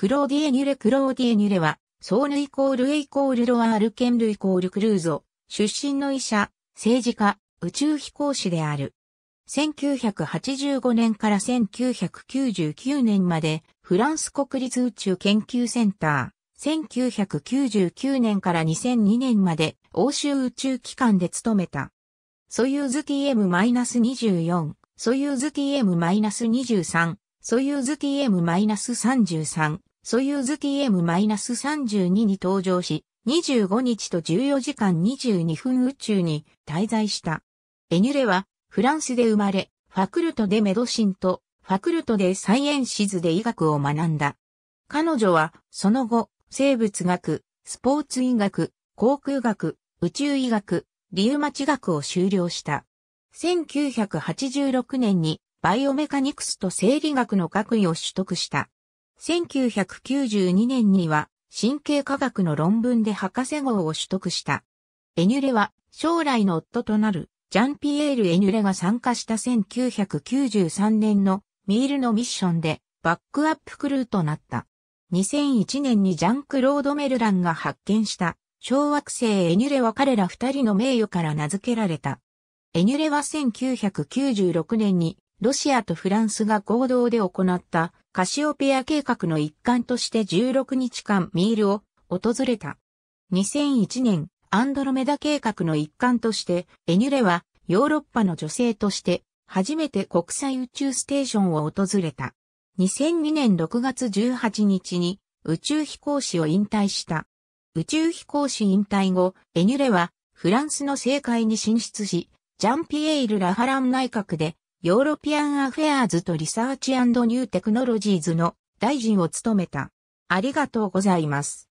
クローディエニュレクローディエニュレは、ソーヌイコールエイコールロアールケンルイコールクルーゾ、出身の医者、政治家、宇宙飛行士である。1985年から1999年まで、フランス国立宇宙研究センター、1999年から2002年まで、欧州宇宙機関で勤めた。ソユーズ TM-24、ソユーズ TM-23、ソユーズ TM-33、ソユーズ TM-32 に登場し、25日と14時間22分宇宙に滞在した。エニュレは、フランスで生まれ、ファクルトでメドシンと、ファクルトでサイエンシズで医学を学んだ。彼女は、その後、生物学、スポーツ医学、航空学、宇宙医学、リウマチ学を修了した。1986年に、バイオメカニクスと生理学の学位を取得した。1992年には神経科学の論文で博士号を取得した。エニュレは将来の夫となるジャンピエール・エニュレが参加した1993年のミールのミッションでバックアップクルーとなった。2001年にジャンクロード・メルランが発見した小惑星エニュレは彼ら二人の名誉から名付けられた。エニュレは1996年にロシアとフランスが合同で行ったカシオペア計画の一環として16日間ミールを訪れた。2001年、アンドロメダ計画の一環として、エニュレはヨーロッパの女性として初めて国際宇宙ステーションを訪れた。2002年6月18日に宇宙飛行士を引退した。宇宙飛行士引退後、エニュレはフランスの政界に進出し、ジャンピエール・ラファラン内閣でヨーロピアンアフェアーズとリサーチニューテクノロジーズの大臣を務めた。ありがとうございます。